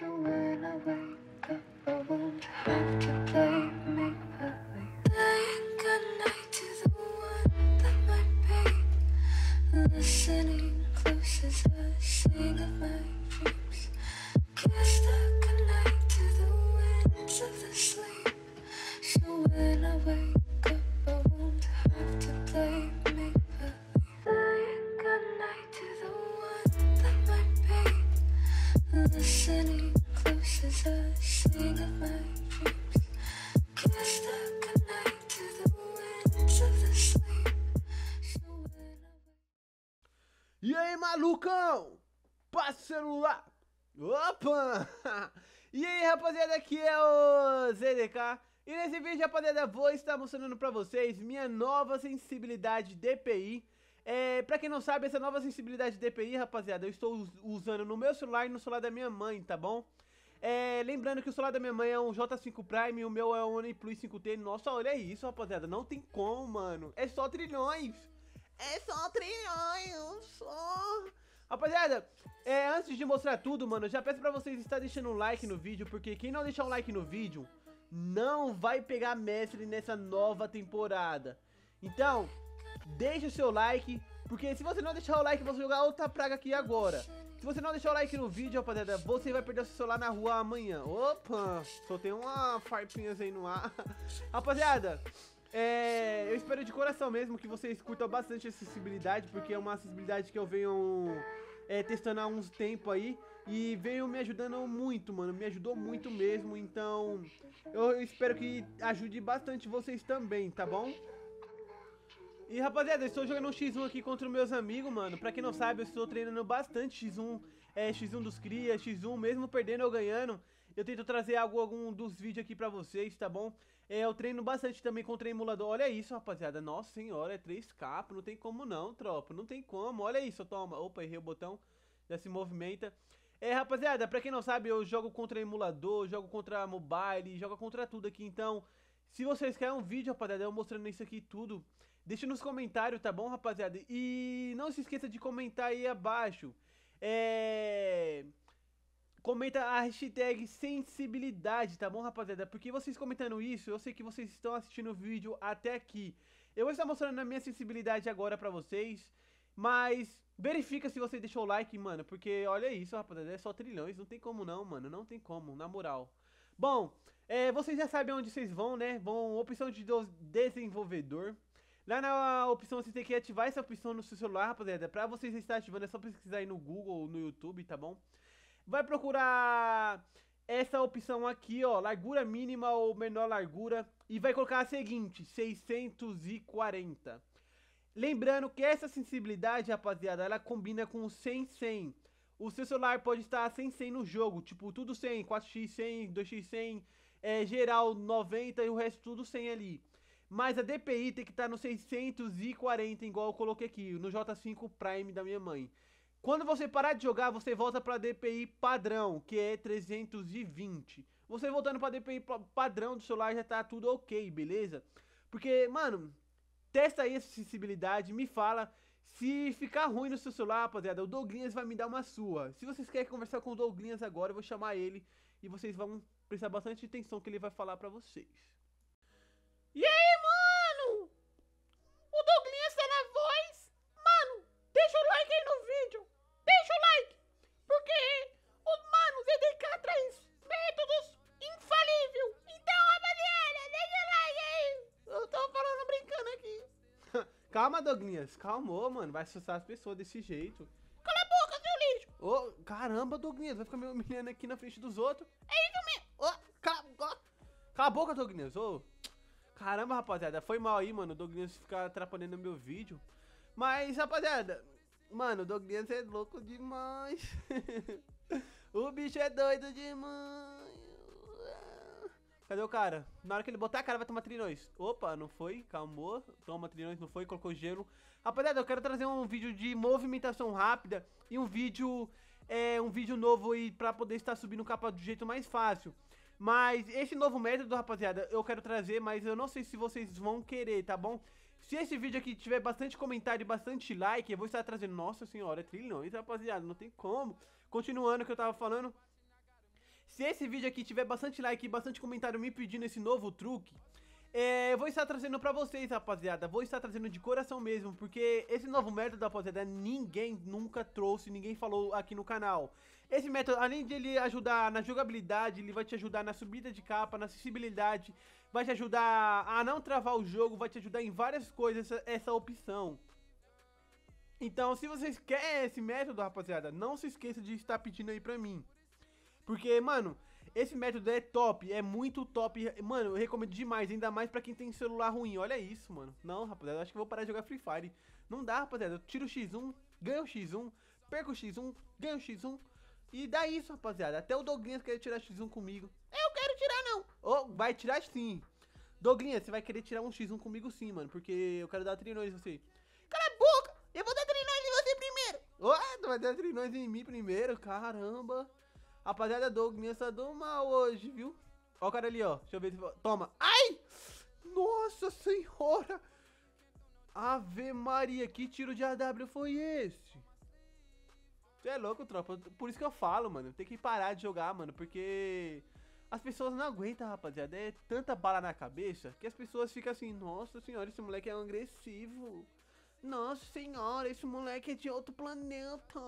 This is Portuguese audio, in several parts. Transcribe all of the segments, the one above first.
So when I wake up, I won't have to play make believe. Saying goodnight to the one that might be listening close as I sing of my dreams. Kiss the malucão? Passa o celular. Opa! E aí, rapaziada, aqui é o ZDK. E nesse vídeo, rapaziada, vou estar mostrando pra vocês minha nova sensibilidade DPI. É, pra quem não sabe, essa nova sensibilidade DPI, rapaziada, eu estou usando no meu celular e no celular da minha mãe, tá bom? É, lembrando que o celular da minha mãe é um J5 Prime, e o meu é um OnePlus 5T. Nossa, olha isso, rapaziada, não tem como, mano. É só trilhões. É só trilhões, só. Rapaziada, é, antes de mostrar tudo, mano, já peço pra vocês estar deixando um like no vídeo, porque quem não deixar um like no vídeo não vai pegar mestre nessa nova temporada. Então, deixa o seu like, porque se você não deixar o like, eu vou jogar outra praga aqui agora. Se você não deixar o like no vídeo, rapaziada, você vai perder o seu celular na rua amanhã. Opa, soltei uma farpinha aí no ar. Rapaziada, é, eu espero de coração mesmo que vocês curtam bastante essa acessibilidade, porque é uma acessibilidade que eu venho é, testando há uns tempo aí e veio me ajudando muito, mano, me ajudou muito mesmo, então eu espero que ajude bastante vocês também, tá bom? E rapaziada, eu estou jogando um X1 aqui contra meus amigos, mano. Pra quem não sabe, eu estou treinando bastante X1, é, X1 dos cria, X1 mesmo perdendo ou ganhando. Eu tento trazer algo, algum dos vídeos aqui pra vocês, tá bom? É, eu treino bastante também contra emulador. Olha isso, rapaziada. Nossa senhora, é 3K. Não tem como não, tropa. Não tem como. Olha isso, toma. Opa, errei o botão. Já se movimenta. É, rapaziada, pra quem não sabe, eu jogo contra emulador, jogo contra mobile, jogo contra tudo aqui. Então, se vocês querem um vídeo, rapaziada, eu mostrando isso aqui tudo, deixa nos comentários, tá bom, rapaziada? E não se esqueça de comentar aí abaixo. É comenta a hashtag sensibilidade, tá bom, rapaziada? Porque vocês comentando isso, eu sei que vocês estão assistindo o vídeo até aqui. Eu vou estar mostrando a minha sensibilidade agora pra vocês, mas verifica se você deixou o like, mano, porque olha isso, rapaziada, é só trilhões, não tem como não, mano, não tem como, na moral. Bom, é, vocês já sabem onde vocês vão, né? Vão, opção de desenvolvedor. Lá na opção, você tem que ativar essa opção no seu celular, rapaziada, pra vocês estar ativando, é só pesquisar aí no Google ou no YouTube, tá bom? Vai procurar essa opção aqui, ó, largura mínima ou menor largura, e vai colocar a seguinte, 640. Lembrando que essa sensibilidade, rapaziada, ela combina com 100, 100. O seu celular pode estar sem 100 no jogo, tipo, tudo 100, 4x 100, 2x 100, é, geral 90 e o resto tudo 100 ali. Mas a DPI tem que estar no 640, igual eu coloquei aqui, no J5 Prime da minha mãe. Quando você parar de jogar, você volta para DPI padrão, que é 320. Você voltando para DPI padrão do celular já tá tudo ok, beleza? Porque, mano, testa aí essa sensibilidade, me fala se ficar ruim no seu celular, rapaziada, o Douglinhas vai me dar uma sua. Se vocês querem conversar com o Douglinhas agora, eu vou chamar ele e vocês vão prestar bastante atenção que ele vai falar para vocês. Calma, Douglas. Calmou, mano. Vai assustar as pessoas desse jeito. Cala a boca, seu lixo. Ô, oh, caramba, Douglas. Vai ficar me humilhando aqui na frente dos outros. É isso mesmo. Ô, cala, cala a boca, Douglas. Ô. Caramba, rapaziada. Foi mal aí, mano. O Douglas ficar atrapalhando meu vídeo. Mas, rapaziada. Mano, o Douglas é louco demais. o bicho é doido demais. Cadê o cara? Na hora que ele botar a cara, vai tomar trilhões. Opa, não foi. Calmou. Toma trilhões, não foi. Colocou gelo. Rapaziada, eu quero trazer um vídeo de movimentação rápida e um vídeo... É, um vídeo novo aí pra poder estar subindo capa do jeito mais fácil. Mas esse novo método, rapaziada, eu quero trazer, mas eu não sei se vocês vão querer, tá bom? Se esse vídeo aqui tiver bastante comentário e bastante like, eu vou estar trazendo... Nossa senhora, é trilhões, rapaziada, não tem como. Continuando o que eu tava falando... Se esse vídeo aqui tiver bastante like e bastante comentário me pedindo esse novo truque, é, eu vou estar trazendo pra vocês, rapaziada. Vou estar trazendo de coração mesmo, porque esse novo método, rapaziada, ninguém nunca trouxe, ninguém falou aqui no canal. Esse método, além de ele ajudar na jogabilidade, ele vai te ajudar na subida de capa, na acessibilidade, vai te ajudar a não travar o jogo, vai te ajudar em várias coisas essa, essa opção. Então, se vocês querem esse método, rapaziada, não se esqueça de estar pedindo aí pra mim. Porque, mano, esse método é top, é muito top. Mano, eu recomendo demais, ainda mais pra quem tem celular ruim. Olha isso, mano. Não, rapaziada, acho que vou parar de jogar Free Fire. Não dá, rapaziada. Eu tiro o X1, ganho o X1, perco o X1, ganho o X1. E dá isso, rapaziada. Até o dogrinha quer tirar X1 comigo. Eu quero tirar, não. Ou oh, vai tirar sim. dogrinha você vai querer tirar um X1 comigo sim, mano. Porque eu quero dar trinões em você. Cala a boca! Eu vou dar trinões em você primeiro! Oh, tu vai dar trinões em mim primeiro? Caramba! Rapaziada, Douglas está do mal hoje, viu? Ó o cara ali, ó. Deixa eu ver. Toma. Ai! Nossa senhora! Ave Maria, que tiro de AW foi esse? Você é louco, tropa. Por isso que eu falo, mano. Tem que parar de jogar, mano. Porque as pessoas não aguentam, rapaziada. É tanta bala na cabeça que as pessoas ficam assim: Nossa senhora, esse moleque é agressivo. Nossa senhora, esse moleque é de outro planeta.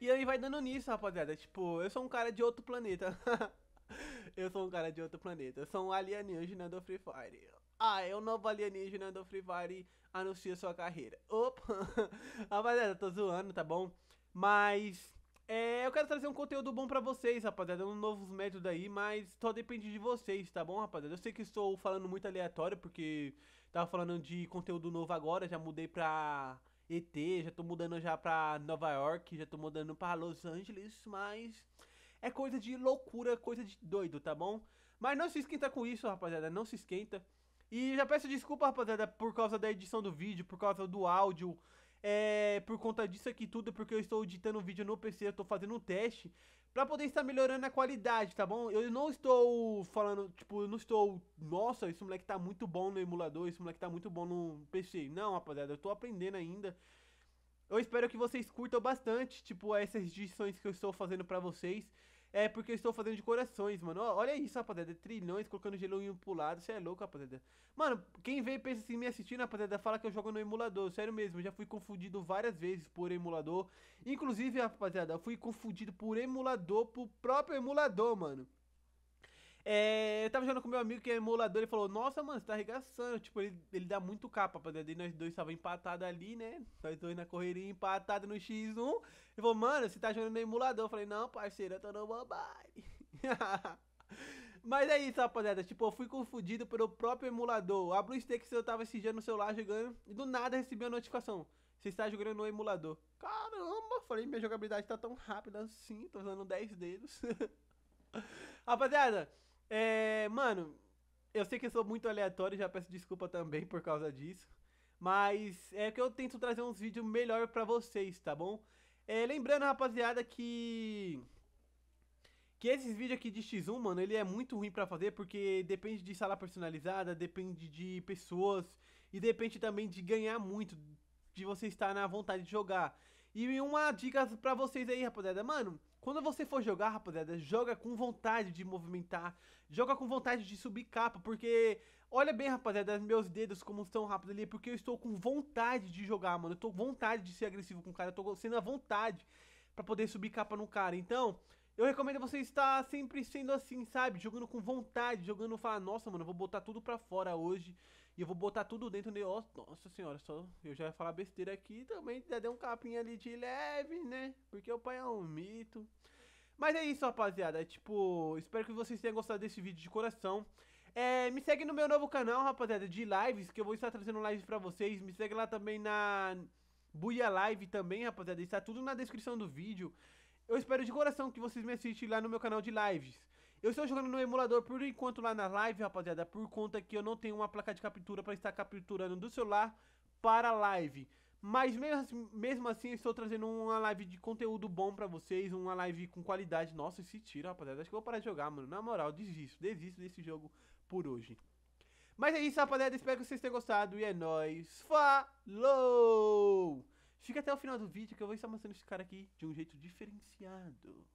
E aí vai dando nisso, rapaziada. Tipo, eu sou um cara de outro planeta. eu sou um cara de outro planeta. Eu sou um alienígena do Free Fire. Ah, é o novo alienígena do Free Fire anuncia sua carreira. Opa! rapaziada, tô zoando, tá bom? Mas é, eu quero trazer um conteúdo bom pra vocês, rapaziada, um novos métodos aí, mas só depende de vocês, tá bom, rapaziada? Eu sei que estou falando muito aleatório, porque tava falando de conteúdo novo agora, já mudei pra ET, já tô mudando já pra Nova York, já tô mudando pra Los Angeles, mas é coisa de loucura, coisa de doido, tá bom? Mas não se esquenta com isso, rapaziada, não se esquenta. E já peço desculpa, rapaziada, por causa da edição do vídeo, por causa do áudio é, por conta disso aqui tudo, é porque eu estou editando o vídeo no PC, eu estou fazendo um teste para poder estar melhorando a qualidade, tá bom? Eu não estou falando, tipo, eu não estou, nossa, esse moleque tá muito bom no emulador, esse moleque tá muito bom no PC. Não, rapaziada, eu estou aprendendo ainda. Eu espero que vocês curtam bastante, tipo, essas edições que eu estou fazendo para vocês. É porque eu estou fazendo de corações, mano. Olha isso, rapaziada. É trilhões colocando em pro lado. Você é louco, rapaziada. Mano, quem vem e pensa assim, me assistindo, rapaziada, fala que eu jogo no emulador. Sério mesmo, já fui confundido várias vezes por emulador. Inclusive, rapaziada, eu fui confundido por emulador, pro próprio emulador, mano. É, eu tava jogando com meu amigo que é emulador, ele falou, nossa, mano, você tá arregaçando. Tipo, ele, ele dá muito capa, pra daí nós dois tava empatado ali, né? Nós dois na correria empatado no X1. Ele falou, mano, você tá jogando no emulador. Eu falei, não, parceiro, eu tô no mobile. Mas é isso, rapaziada. Tipo, eu fui confundido pelo próprio emulador. A BlueStacks eu tava esse dia no celular jogando e do nada recebi a notificação. Você está jogando no emulador. Caramba, falei, minha jogabilidade tá tão rápida assim, tô usando 10 dedos. rapaziada, é, mano, eu sei que eu sou muito aleatório, já peço desculpa também por causa disso. Mas é que eu tento trazer uns vídeos melhor para vocês, tá bom? É, lembrando, rapaziada, que. Que esses vídeos aqui de X1, mano, ele é muito ruim para fazer porque depende de sala personalizada, depende de pessoas e depende também de ganhar muito, de você estar na vontade de jogar. E uma dica pra vocês aí, rapaziada. Mano, quando você for jogar, rapaziada, joga com vontade de movimentar. Joga com vontade de subir capa, porque... Olha bem, rapaziada, meus dedos como estão rápido ali, porque eu estou com vontade de jogar, mano. Eu tô com vontade de ser agressivo com o cara, eu tô sendo a vontade pra poder subir capa no cara. Então, eu recomendo você estar sempre sendo assim, sabe? Jogando com vontade, jogando falar, nossa, mano, eu vou botar tudo pra fora hoje. E eu vou botar tudo dentro de. Nossa senhora, só eu já ia falar besteira aqui também. Já deu um capinha ali de leve, né? Porque o pai é um mito. Mas é isso, rapaziada. Tipo, espero que vocês tenham gostado desse vídeo de coração. É, me segue no meu novo canal, rapaziada, de lives, que eu vou estar trazendo lives pra vocês. Me segue lá também na Buia Live também, rapaziada. Está tudo na descrição do vídeo. Eu espero de coração que vocês me assistem lá no meu canal de lives. Eu estou jogando no emulador por enquanto lá na live, rapaziada, por conta que eu não tenho uma placa de captura para estar capturando do celular para a live. Mas mesmo, assim, mesmo assim, estou trazendo uma live de conteúdo bom pra vocês, uma live com qualidade. Nossa, esse tiro, rapaziada, acho que eu vou parar de jogar, mano. Na moral, desisto, desisto desse jogo por hoje. Mas é isso, rapaziada, espero que vocês tenham gostado e é nóis. Falou! Fica até o final do vídeo que eu vou estar mostrando esse cara aqui de um jeito diferenciado.